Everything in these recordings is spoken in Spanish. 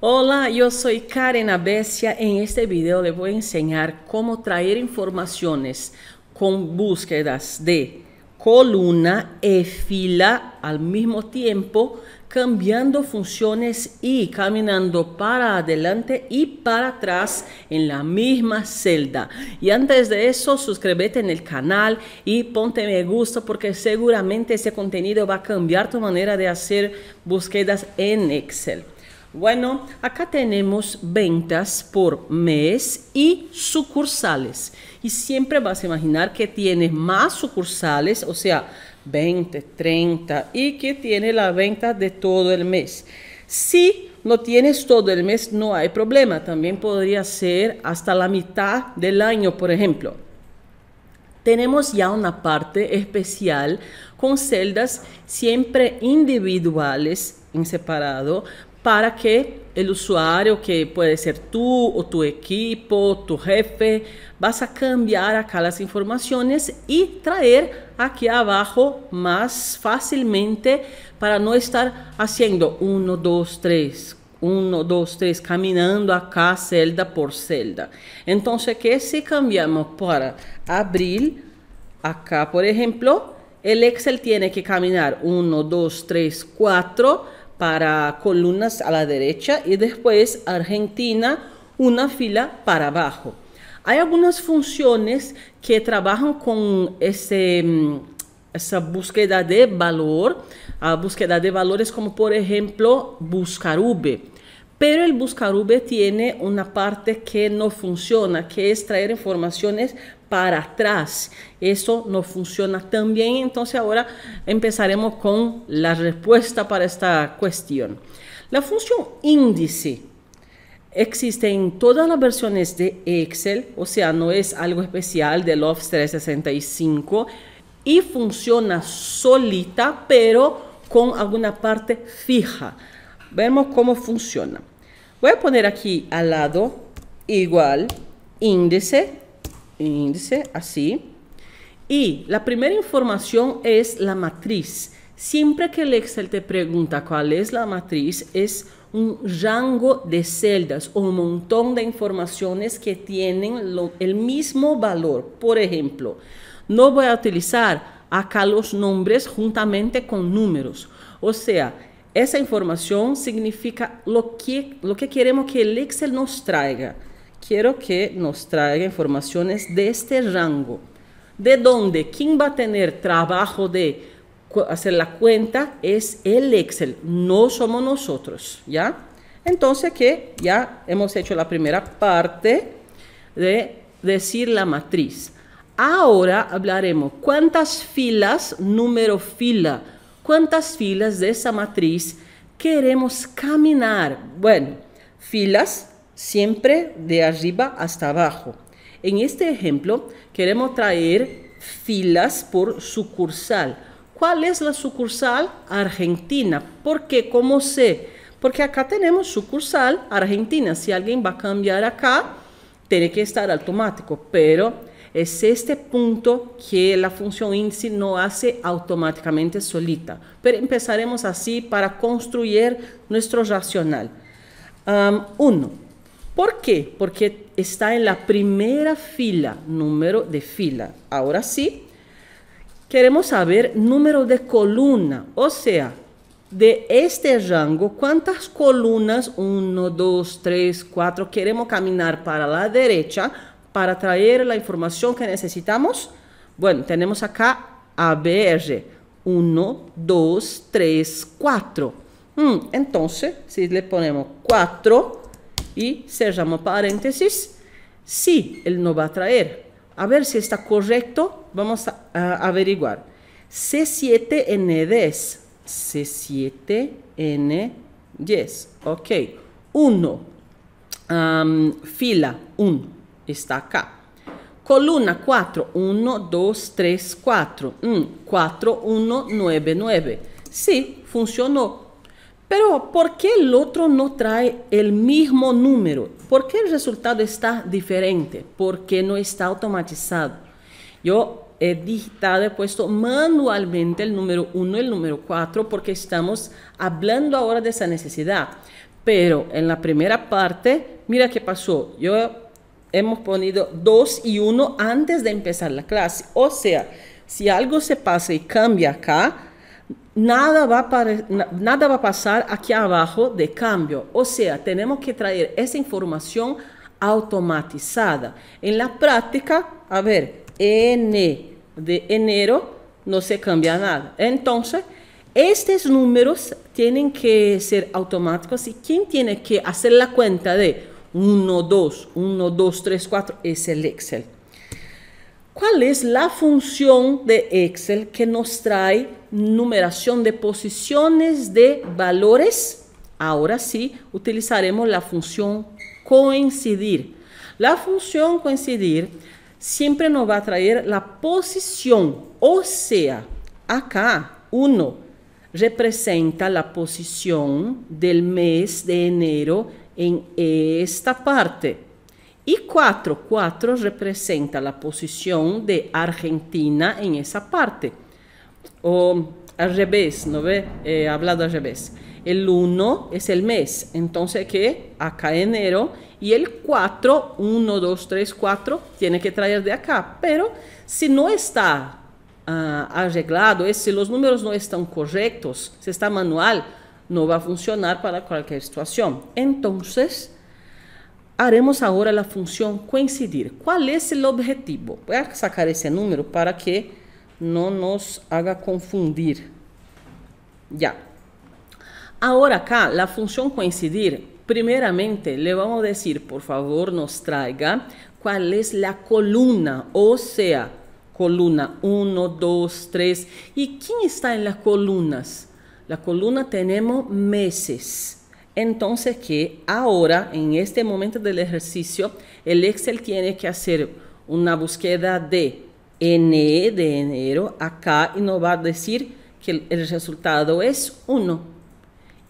Hola, yo soy Karen Abesia. En este video le voy a enseñar cómo traer informaciones con búsquedas de columna y e fila al mismo tiempo cambiando funciones y caminando para adelante y para atrás en la misma celda. Y antes de eso, suscríbete en el canal y ponte me gusta porque seguramente ese contenido va a cambiar tu manera de hacer búsquedas en Excel. Bueno, acá tenemos ventas por mes y sucursales. Y siempre vas a imaginar que tienes más sucursales, o sea, 20, 30 y que tiene la venta de todo el mes. Si no tienes todo el mes, no hay problema. También podría ser hasta la mitad del año, por ejemplo. Tenemos ya una parte especial con celdas siempre individuales en separado para que el usuario, que puede ser tú o tu equipo, tu jefe, vas a cambiar acá las informaciones y traer aquí abajo más fácilmente para no estar haciendo 1, 2, 3, 1, 2, 3, caminando acá celda por celda. Entonces, ¿qué si cambiamos para abril, acá por ejemplo, el Excel tiene que caminar 1, 2, 3, 4 para columnas a la derecha y después Argentina una fila para abajo. Hay algunas funciones que trabajan con ese, mm, esa búsqueda de valor, a ah, búsqueda de valores como por ejemplo buscar pero el Buscarube tiene una parte que no funciona, que es traer informaciones para atrás. Eso no funciona tan bien. Entonces ahora empezaremos con la respuesta para esta cuestión. La función índice existe en todas las versiones de Excel, o sea, no es algo especial de Office 365 y funciona solita, pero con alguna parte fija. Vemos cómo funciona. Voy a poner aquí al lado igual índice, índice, así. Y la primera información es la matriz. Siempre que el Excel te pregunta cuál es la matriz, es un rango de celdas o un montón de informaciones que tienen el mismo valor. Por ejemplo, no voy a utilizar acá los nombres juntamente con números. O sea, esa información significa lo que, lo que queremos que el Excel nos traiga. Quiero que nos traiga informaciones de este rango. De dónde? quién va a tener trabajo de hacer la cuenta es el Excel, no somos nosotros, ¿ya? Entonces que ya hemos hecho la primera parte de decir la matriz. Ahora hablaremos cuántas filas, número fila, cuántas filas de esa matriz queremos caminar. Bueno, filas siempre de arriba hasta abajo. En este ejemplo queremos traer filas por sucursal. ¿Cuál es la sucursal? Argentina. ¿Por qué? ¿Cómo sé? Porque acá tenemos sucursal Argentina. Si alguien va a cambiar acá, tiene que estar automático. Pero es este punto que la función índice no hace automáticamente solita. Pero empezaremos así para construir nuestro racional. uno, ¿por qué? Porque está en la primera fila, número de fila. Ahora sí, queremos saber número de columna, o sea, de este rango, ¿cuántas columnas? 1, 2, 3, 4. Queremos caminar para la derecha para traer la información que necesitamos? Bueno, tenemos acá ABR. 1, 2, 3, 4. entonces, si le ponemos 4 y cerramos paréntesis, sí, él nos va a traer. A ver si está correcto, vamos a, averiguar. C7N10. C7N10. Ok. 1. fila 1 está acá. Columna 4, 1, 2, 3, 4. 4, 1, 9, 9. Sí, funcionó. Pero ¿por qué el otro no trae el mismo número? ¿Por qué el resultado está diferente? ¿Por qué no está automatizado. Yo he digitado, he puesto manualmente el número 1 y el número 4 porque estamos hablando ahora de esa necesidad. Pero en la primera parte, mira qué pasó. Yo hemos ponido 2 y 1 antes de empezar la clase. O sea, si algo se pasa y cambia acá, nada va, a nada va a pasar aquí abajo de cambio. O sea, tenemos que traer esa información automatizada. En la práctica, a ver, N de enero no se cambia nada. Entonces, estos números tienen que ser automáticos y quién tiene que hacer la cuenta de 1, 2, 1, 2, 3, 4 es el Excel. ¿Cuál es la función de Excel que nos trae numeración de posiciones de valores? Ahora sí, utilizaremos la función coincidir. La función coincidir siempre nos va a traer la posición, o sea, acá 1 representa la posición del mes de enero en esta parte. Y 4, 4 representa la posición de Argentina en esa parte. O al revés, ¿no ve? He eh, hablado al revés. El 1 es el mes, entonces que acá enero. Y el 4, 1, 2, 3, 4, tiene que traer de acá. Pero si no está ah, arreglado, es, si los números no están correctos, si está manual, no va a funcionar para cualquier situación. Entonces, haremos ahora la función coincidir. ¿Cuál es el objetivo? Voy a sacar ese número para que no nos haga confundir. Ya. Ahora acá, la función coincidir, primeramente le vamos a decir, por favor, nos traiga cuál es la columna, o sea, columna 1, 2, 3. ¿Y quién está en las columnas? La columna tenemos meses. Entonces que ahora, en este momento del ejercicio, el Excel tiene que hacer una búsqueda de N e de enero acá y nos va a decir que el resultado es 1.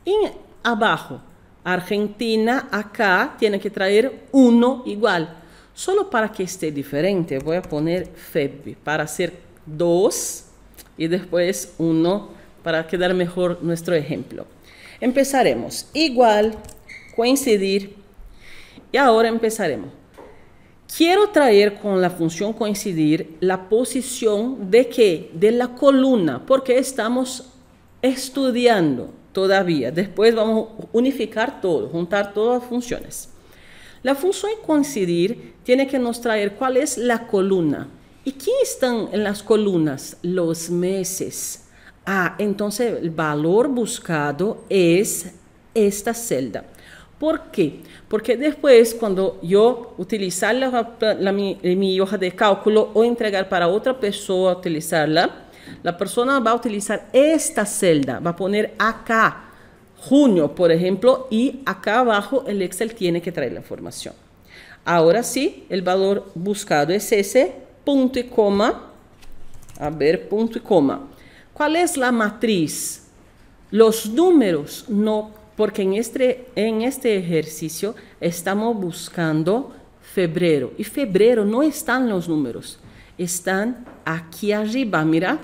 Y abajo, Argentina acá tiene que traer 1 igual. Solo para que esté diferente, voy a poner FEB para hacer 2 y después 1 para quedar mejor nuestro ejemplo. Empezaremos igual, coincidir, y ahora empezaremos. Quiero traer con la función coincidir la posición de qué, de la columna, porque estamos estudiando todavía. Después vamos a unificar todo, juntar todas las funciones. La función coincidir tiene que nos traer cuál es la columna. ¿Y quién están en las columnas? Los meses. Ah, entonces el valor buscado es esta celda. ¿Por qué? Porque después, cuando yo utilizar mi, mi, hoja de cálculo o entregar para otra persona utilizarla, la persona va a utilizar esta celda, va a poner acá junio, por ejemplo, y acá abajo el Excel tiene que traer la información. Ahora sí, el valor buscado es ese, punto y coma, a ver, punto y coma. ¿Cuál es la matriz? Los números, no, porque en este, en este ejercicio estamos buscando febrero. Y febrero no están los números, están aquí arriba, mira.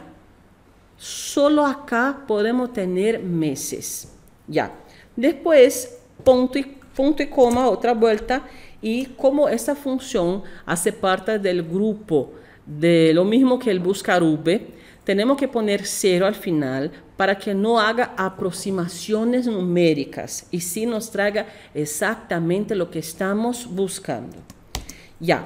Solo acá podemos tener meses. Ya. Después, punto y, punto y coma, otra vuelta. Y como esta función hace parte del grupo de lo mismo que el buscar V, tenemos que poner cero al final para que no haga aproximaciones numéricas y sí nos traiga exactamente lo que estamos buscando. Ya,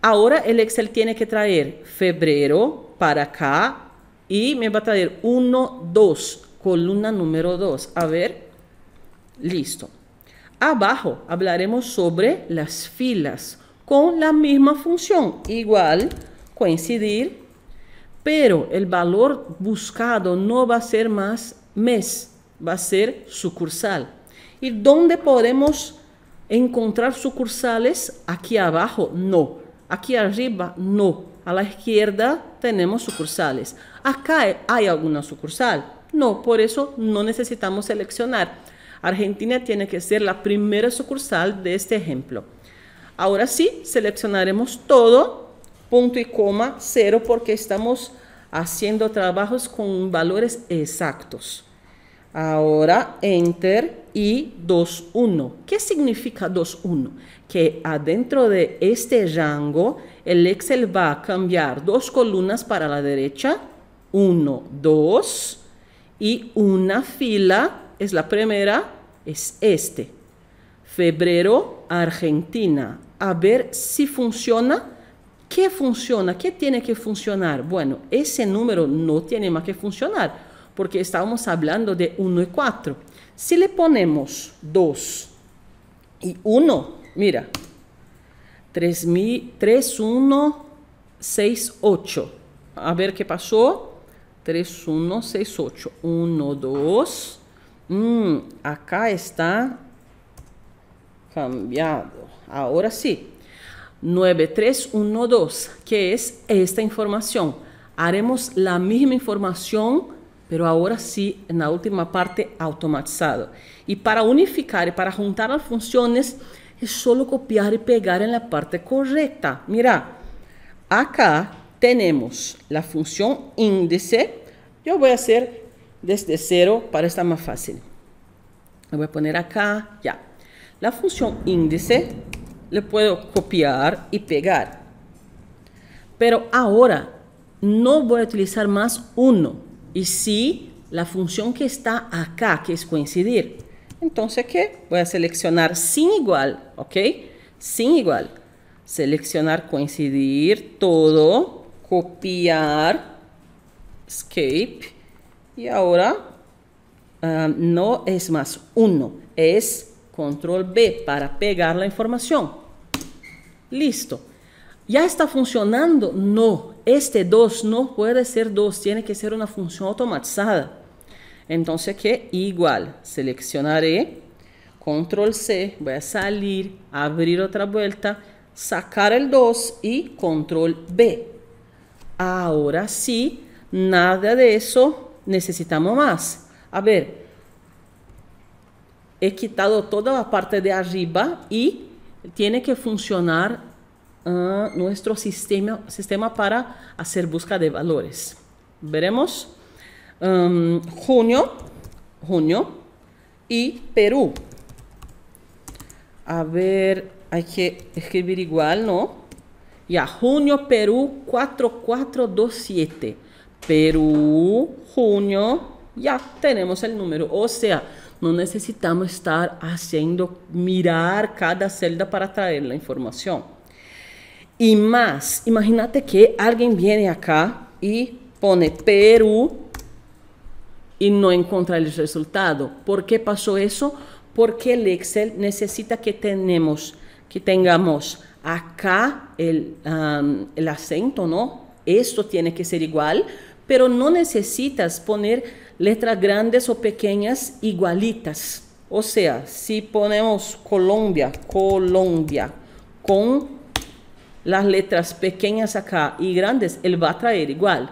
ahora el Excel tiene que traer febrero para acá y me va a traer 1, 2, columna número 2. A ver, listo. Abajo hablaremos sobre las filas con la misma función, igual coincidir pero el valor buscado no va a ser más mes, va a ser sucursal. ¿Y dónde podemos encontrar sucursales? Aquí abajo, no. Aquí arriba, no. A la izquierda tenemos sucursales. Acá hay alguna sucursal. No, por eso no necesitamos seleccionar. Argentina tiene que ser la primera sucursal de este ejemplo. Ahora sí, seleccionaremos todo punto y coma, cero, porque estamos haciendo trabajos con valores exactos. Ahora, enter y 2.1. ¿Qué significa 2.1? Que adentro de este rango, el Excel va a cambiar dos columnas para la derecha, 1, 2, y una fila, es la primera, es este. Febrero, Argentina. A ver si funciona ¿Qué funciona? ¿Qué tiene que funcionar? Bueno, ese número no tiene más que funcionar, porque estábamos hablando de 1 y 4. Si le ponemos 2 y 1, mira, 3, 3 1, 6, 8. A ver qué pasó. 3, 1, 6, 8. 1, 2. acá está cambiado. Ahora sí. 9312, que es esta información. Haremos la misma información, pero ahora sí en la última parte automatizado. Y para unificar y para juntar las funciones, es solo copiar y pegar en la parte correcta. Mira, acá tenemos la función índice. Yo voy a hacer desde cero para estar más fácil. Lo voy a poner acá, ya. La función índice le puedo copiar y pegar. Pero ahora no voy a utilizar más uno y si la función que está acá, que es coincidir. Entonces, ¿qué? Voy a seleccionar sin igual, ¿ok? Sin igual. Seleccionar coincidir todo, copiar, escape. Y ahora ah, no es más uno, es control B para pegar la información. Listo. ¿Ya está funcionando? No. Este 2 no puede ser 2, tiene que ser una función automatizada. Entonces que igual, seleccionaré, control C, voy a salir, abrir otra vuelta, sacar el 2 y control B. Ahora sí, nada de eso necesitamos más. A ver, he quitado toda la parte de arriba y tiene que funcionar ah, nuestro sistema, sistema para hacer búsqueda de valores. Veremos um, junio, junio y Perú. A ver, hay que escribir igual, ¿no? Ya, junio, Perú, 4427. Perú, junio, ya tenemos el número. O sea, no necesitamos estar haciendo mirar cada celda para traer la información. Y más, imagínate que alguien viene acá y pone Perú y no encuentra el resultado. ¿Por qué pasó eso? Porque el Excel necesita que, tenemos, que tengamos acá el, el acento, ¿no? Esto tiene que ser igual, pero no necesitas poner letras grandes o pequeñas igualitas. O sea, si ponemos Colombia, Colombia, con las letras pequeñas acá y grandes, él va a traer igual.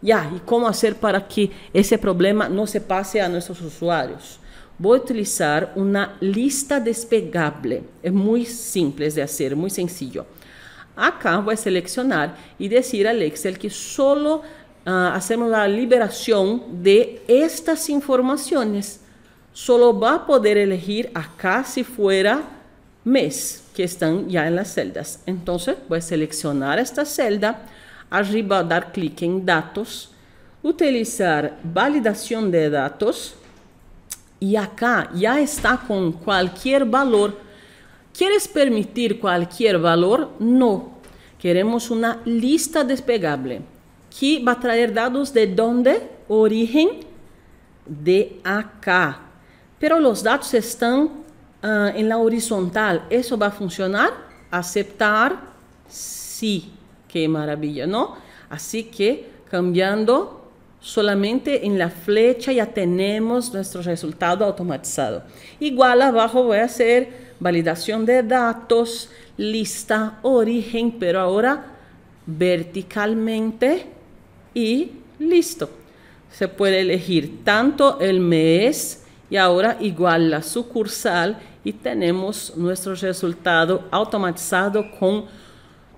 Ya, ¿y cómo hacer para que ese problema no se pase a nuestros usuarios? Voy a utilizar una lista despegable. Es muy simple de hacer, muy sencillo. Acá voy a seleccionar y decir al Excel que solo Ah, hacemos la liberación de estas informaciones, solo va a poder elegir acá si fuera mes, que están ya en las celdas. Entonces voy pues, a seleccionar esta celda, arriba dar clic en datos, utilizar validación de datos y acá ya está con cualquier valor. ¿Quieres permitir cualquier valor? No. Queremos una lista desplegable que va a traer datos de dónde, origen, de acá. Pero los datos están ah, en la horizontal. ¿Eso va a funcionar? Aceptar, sí. Qué maravilla, ¿no? Así que cambiando solamente en la flecha ya tenemos nuestro resultado automatizado. Igual abajo voy a hacer validación de datos, lista, origen, pero ahora verticalmente y listo. Se puede elegir tanto el mes y ahora igual la sucursal y tenemos nuestro resultado automatizado con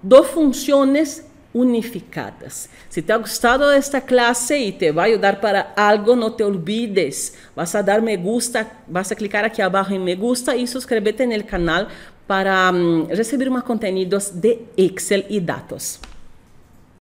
dos funciones unificadas. Si te ha gustado esta clase y te va a ayudar para algo, no te olvides. Vas a dar me gusta, vas a clicar aquí abajo en me gusta y suscríbete en el canal para mm, recibir más contenidos de Excel y datos.